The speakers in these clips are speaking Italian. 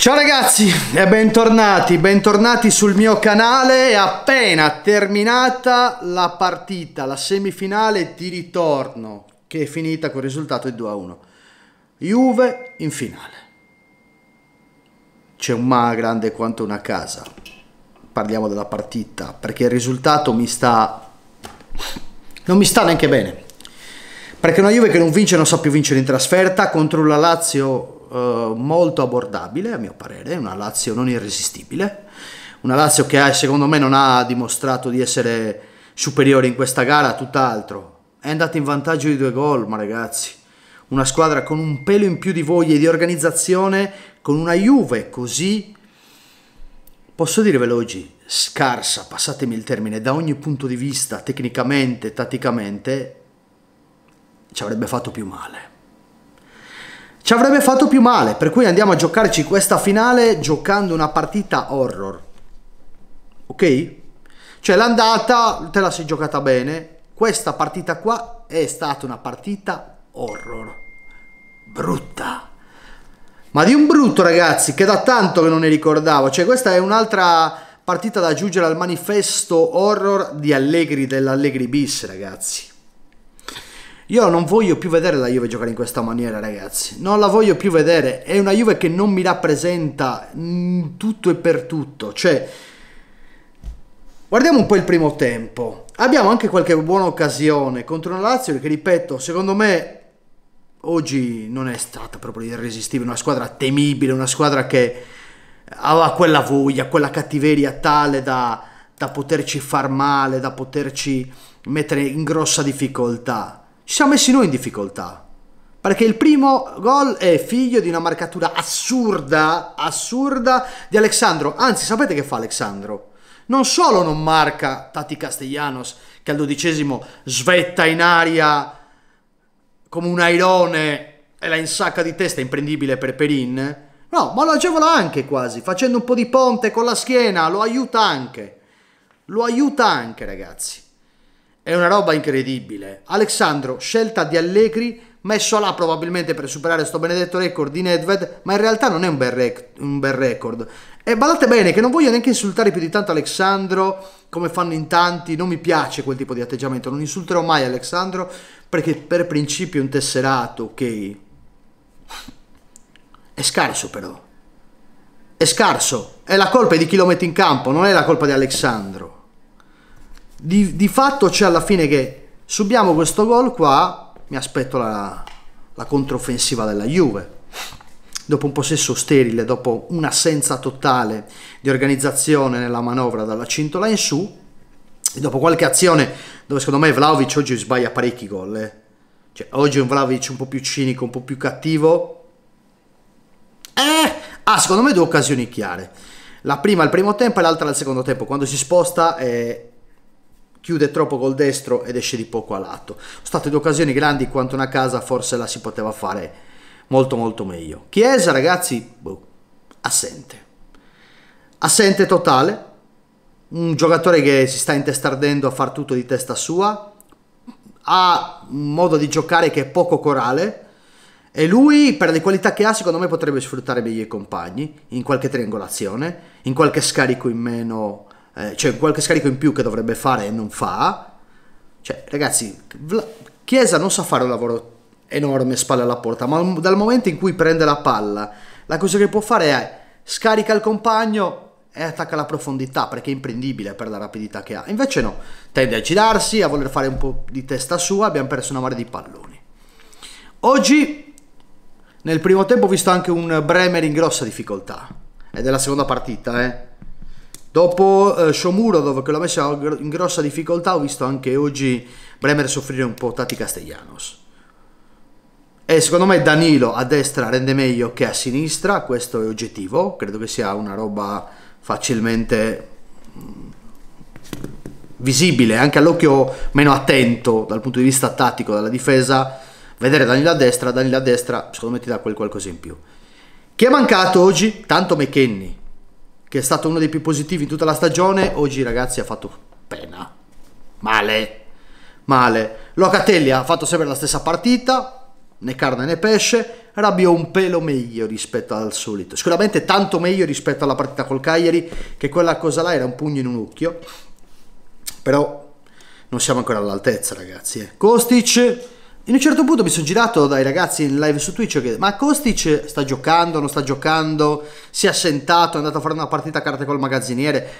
Ciao ragazzi e bentornati, bentornati sul mio canale. È appena terminata la partita, la semifinale di ritorno che è finita con il risultato di 2 a 1. Juve in finale. C'è un ma grande quanto una casa. Parliamo della partita perché il risultato mi sta. non mi sta neanche bene. Perché una Juve che non vince non sa più vincere in trasferta contro la Lazio eh, molto abbordabile, a mio parere, una Lazio non irresistibile, una Lazio che eh, secondo me non ha dimostrato di essere superiore in questa gara, tutt'altro. È andata in vantaggio di due gol, ma ragazzi, una squadra con un pelo in più di voglia e di organizzazione, con una Juve così, posso dirvelo oggi, scarsa, passatemi il termine, da ogni punto di vista, tecnicamente, tatticamente, ci avrebbe fatto più male ci avrebbe fatto più male, per cui andiamo a giocarci questa finale giocando una partita horror. Ok? Cioè l'andata te la sei giocata bene, questa partita qua è stata una partita horror. Brutta. Ma di un brutto ragazzi, che da tanto che non ne ricordavo. Cioè questa è un'altra partita da aggiungere al manifesto horror di Allegri dell'Allegri bis ragazzi. Io non voglio più vedere la Juve giocare in questa maniera, ragazzi. Non la voglio più vedere. È una Juve che non mi rappresenta mm, tutto e per tutto. Cioè, guardiamo un po' il primo tempo. Abbiamo anche qualche buona occasione contro una Lazio che, ripeto, secondo me oggi non è stata proprio irresistibile. Una squadra temibile, una squadra che aveva quella voglia, quella cattiveria tale da, da poterci far male, da poterci mettere in grossa difficoltà ci siamo messi noi in difficoltà. Perché il primo gol è figlio di una marcatura assurda, assurda di Alessandro. Anzi, sapete che fa Alessandro? Non solo non marca Tati Castellanos, che al dodicesimo svetta in aria come un airone e la insacca di testa imprendibile per Perin. No, ma lo agevola anche quasi, facendo un po' di ponte con la schiena, lo aiuta anche. Lo aiuta anche, ragazzi. È una roba incredibile. Alexandro, scelta di Allegri, messo là probabilmente per superare sto benedetto record di Nedved, ma in realtà non è un bel, rec- un bel record. E badate bene che non voglio neanche insultare più di tanto Alexandro, come fanno in tanti, non mi piace quel tipo di atteggiamento, non insulterò mai Alexandro, perché per principio è un tesserato, ok? È scarso però. È scarso. È la colpa di chi lo mette in campo, non è la colpa di Alexandro. Di, di fatto c'è alla fine che subiamo questo gol qua, mi aspetto la, la controffensiva della Juve. Dopo un possesso sterile, dopo un'assenza totale di organizzazione nella manovra dalla cintola in su, e dopo qualche azione dove secondo me Vlaovic oggi sbaglia parecchi gol. Eh. Cioè, oggi è un Vlaovic un po' più cinico, un po' più cattivo. Eh, ha ah, secondo me due occasioni chiare. La prima al primo tempo e l'altra al secondo tempo. Quando si sposta è, chiude troppo col destro ed esce di poco a lato. Sono state due occasioni grandi quanto una casa forse la si poteva fare molto molto meglio. Chiesa ragazzi, boh, assente. Assente totale, un giocatore che si sta intestardendo a far tutto di testa sua, ha un modo di giocare che è poco corale e lui per le qualità che ha secondo me potrebbe sfruttare meglio i compagni in qualche triangolazione, in qualche scarico in meno eh, cioè qualche scarico in più che dovrebbe fare e non fa. Cioè, ragazzi, Chiesa non sa fare un lavoro enorme spalle alla porta, ma dal momento in cui prende la palla, la cosa che può fare è scarica il compagno e attacca la profondità perché è imprendibile per la rapidità che ha. Invece no, tende a girarsi, a voler fare un po' di testa sua, abbiamo perso una mare di palloni. Oggi nel primo tempo ho visto anche un Bremer in grossa difficoltà. È della seconda partita, eh Dopo eh, Shomurodov che l'ha messo in grossa difficoltà, ho visto anche oggi Bremer soffrire un po' Tati Castellanos. E secondo me Danilo a destra rende meglio che a sinistra, questo è oggettivo, credo che sia una roba facilmente mm, visibile anche all'occhio meno attento dal punto di vista tattico dalla difesa. Vedere Danilo a destra, Danilo a destra, secondo me ti dà quel qualcosa in più. Chi è mancato oggi? Tanto McKenny che è stato uno dei più positivi in tutta la stagione, oggi ragazzi ha fatto pena. Male. Male. Locatelli ha fatto sempre la stessa partita, né carne né pesce. Rabiot un pelo meglio rispetto al solito. Sicuramente tanto meglio rispetto alla partita col Cagliari, che quella cosa là era un pugno in un occhio. Però non siamo ancora all'altezza, ragazzi. Eh. Kostic in un certo punto mi sono girato dai ragazzi in live su Twitch e ho chiesto, ma Kostic sta giocando, non sta giocando, si è assentato, è andato a fare una partita a carte col magazziniere,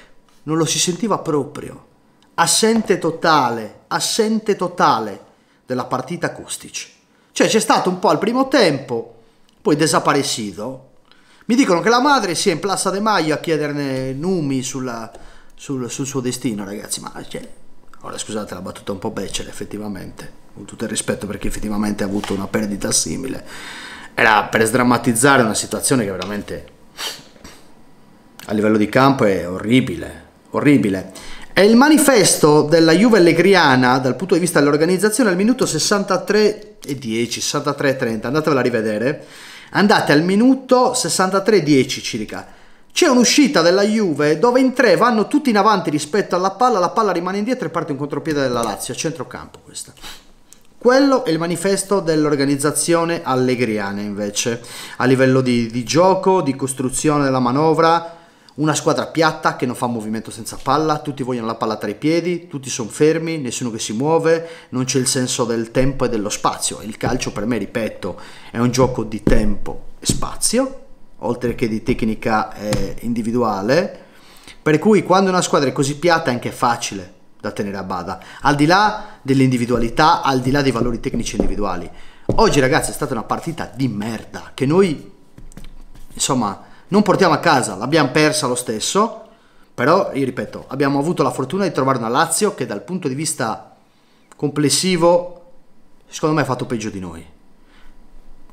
non lo si sentiva proprio, assente totale, assente totale della partita Kostic. Cioè c'è stato un po' al primo tempo, poi desaparecido, mi dicono che la madre sia in Plaza de Maio a chiederne numi sulla, sul, sul suo destino ragazzi, ma cioè, Ora scusate la battuta un po' becera effettivamente, con tutto il rispetto perché effettivamente ha avuto una perdita simile, era per sdrammatizzare una situazione che veramente a livello di campo è orribile, orribile. E il manifesto della Juve Allegriana dal punto di vista dell'organizzazione al minuto 63 e 10, 63 e 30, andatevela a rivedere, andate al minuto 63 e 10 circa c'è un'uscita della Juve dove in tre vanno tutti in avanti rispetto alla palla, la palla rimane indietro e parte un contropiede della Lazio, a centrocampo questa. Quello è il manifesto dell'organizzazione allegriana invece, a livello di, di gioco, di costruzione della manovra, una squadra piatta che non fa movimento senza palla, tutti vogliono la palla tra i piedi, tutti sono fermi, nessuno che si muove, non c'è il senso del tempo e dello spazio. Il calcio per me, ripeto, è un gioco di tempo e spazio oltre che di tecnica eh, individuale, per cui quando una squadra è così piatta è anche facile da tenere a bada, al di là dell'individualità, al di là dei valori tecnici individuali. Oggi ragazzi è stata una partita di merda che noi insomma non portiamo a casa, l'abbiamo persa lo stesso, però io ripeto, abbiamo avuto la fortuna di trovare una Lazio che dal punto di vista complessivo secondo me ha fatto peggio di noi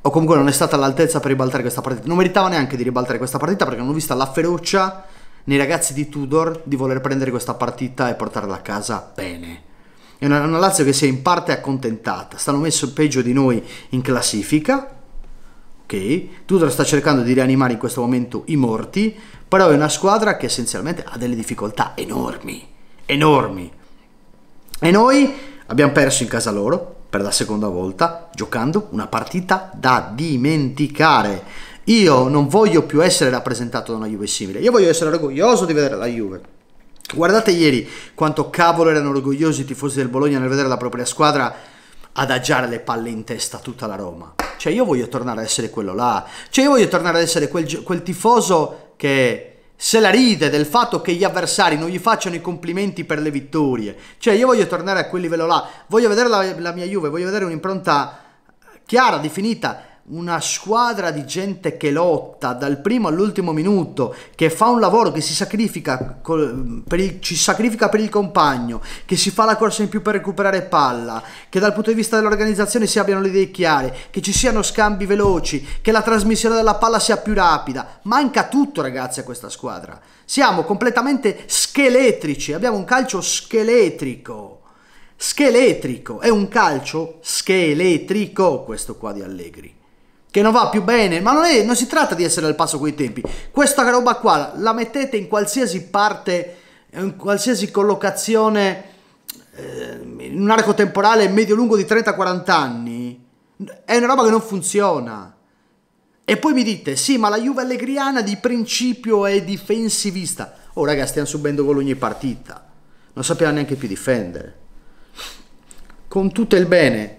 o comunque non è stata all'altezza per ribaltare questa partita. Non meritava neanche di ribaltare questa partita perché non ho visto la ferocia nei ragazzi di Tudor di voler prendere questa partita e portarla a casa bene. È una, una Lazio che si è in parte accontentata, stanno messo peggio di noi in classifica, ok? Tudor sta cercando di rianimare in questo momento i morti, però è una squadra che essenzialmente ha delle difficoltà enormi, enormi. E noi abbiamo perso in casa loro, per la seconda volta giocando una partita da dimenticare. Io non voglio più essere rappresentato da una Juve simile, io voglio essere orgoglioso di vedere la Juve. Guardate ieri quanto cavolo erano orgogliosi i tifosi del Bologna nel vedere la propria squadra adagiare le palle in testa a tutta la Roma. Cioè io voglio tornare ad essere quello là, cioè io voglio tornare ad essere quel, quel tifoso che se la ride del fatto che gli avversari non gli facciano i complimenti per le vittorie. Cioè, io voglio tornare a quel livello là. Voglio vedere la, la mia Juve, voglio vedere un'impronta chiara, definita una squadra di gente che lotta dal primo all'ultimo minuto, che fa un lavoro, che si sacrifica, col, per il, ci sacrifica per il compagno, che si fa la corsa in più per recuperare palla, che dal punto di vista dell'organizzazione si abbiano le idee chiare, che ci siano scambi veloci, che la trasmissione della palla sia più rapida. Manca tutto ragazzi a questa squadra. Siamo completamente scheletrici, abbiamo un calcio scheletrico. Scheletrico, è un calcio scheletrico questo qua di Allegri che non va più bene, ma non, è, non si tratta di essere al passo con i tempi. Questa roba qua la mettete in qualsiasi parte, in qualsiasi collocazione, eh, in un arco temporale medio-lungo di 30-40 anni, è una roba che non funziona. E poi mi dite, sì, ma la Juve allegriana di principio è difensivista. Oh ragazzi, stiamo subendo gol ogni partita. Non sappiamo neanche più difendere. Con tutto il bene,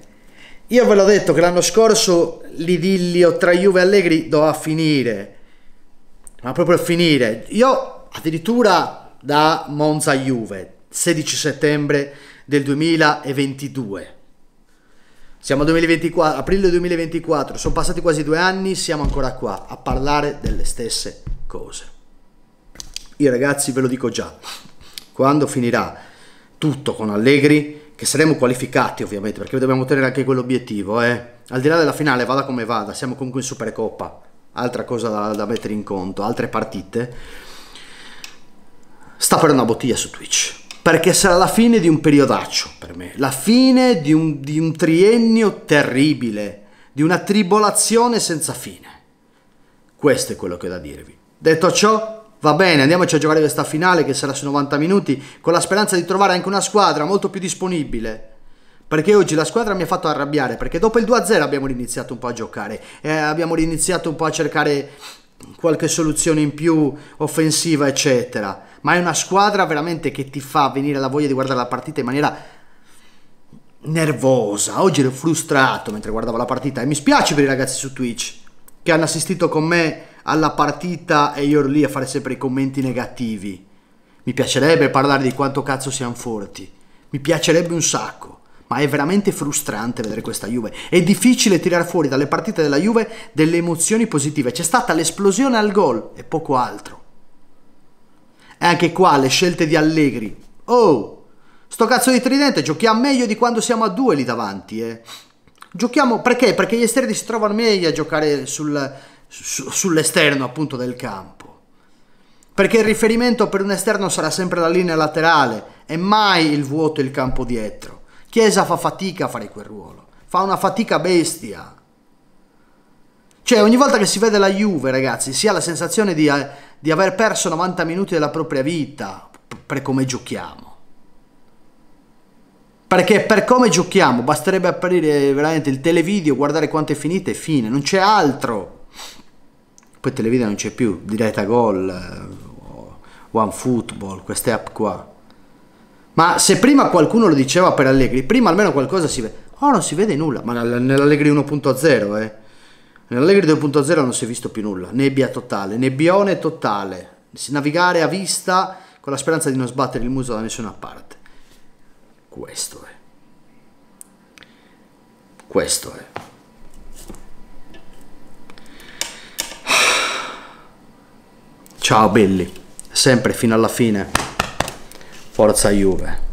io ve l'ho detto che l'anno scorso l'idillio tra Juve e Allegri doveva finire, ma proprio finire. Io addirittura da Monza Juve, 16 settembre del 2022. Siamo a 2024, aprile 2024, sono passati quasi due anni, siamo ancora qua a parlare delle stesse cose. Io ragazzi ve lo dico già, quando finirà tutto con Allegri, che saremo qualificati ovviamente perché dobbiamo ottenere anche quell'obiettivo eh. al di là della finale vada come vada siamo comunque in Supercoppa altra cosa da, da, mettere in conto altre partite sta per una bottiglia su Twitch perché sarà la fine di un periodaccio per me la fine di un, di un triennio terribile di una tribolazione senza fine questo è quello che ho da dirvi detto ciò Va bene, andiamoci a giocare questa finale che sarà su 90 minuti con la speranza di trovare anche una squadra molto più disponibile. Perché oggi la squadra mi ha fatto arrabbiare, perché dopo il 2-0 abbiamo riniziato un po' a giocare, e eh, abbiamo riniziato un po' a cercare qualche soluzione in più offensiva, eccetera. Ma è una squadra veramente che ti fa venire la voglia di guardare la partita in maniera nervosa. Oggi ero frustrato mentre guardavo la partita e mi spiace per i ragazzi su Twitch che hanno assistito con me alla partita e io ero lì a fare sempre i commenti negativi. Mi piacerebbe parlare di quanto cazzo siamo forti. Mi piacerebbe un sacco. Ma è veramente frustrante vedere questa Juve. È difficile tirare fuori dalle partite della Juve delle emozioni positive. C'è stata l'esplosione al gol e poco altro. E anche qua le scelte di Allegri. Oh, sto cazzo di tridente giochiamo meglio di quando siamo a due lì davanti. Eh. Giochiamo perché? Perché gli esterni si trovano meglio a giocare sul, su, sull'esterno appunto del campo. Perché il riferimento per un esterno sarà sempre la linea laterale e mai il vuoto e il campo dietro. Chiesa fa fatica a fare quel ruolo, fa una fatica bestia. Cioè ogni volta che si vede la Juve ragazzi si ha la sensazione di, eh, di aver perso 90 minuti della propria vita per come giochiamo perché per come giochiamo basterebbe aprire veramente il televideo, guardare quanto è finita e fine, non c'è altro poi televisione non c'è più, diretta gol, eh, one football, queste app qua. Ma se prima qualcuno lo diceva per Allegri, prima almeno qualcosa si vede. Oh, non si vede nulla, ma nell'Allegri 1.0, eh. Nell'Allegri 2.0 non si è visto più nulla, nebbia totale, nebbione totale. Si navigare a vista con la speranza di non sbattere il muso da nessuna parte. Questo è. Questo è. Ciao belli, sempre fino alla fine, forza Juve.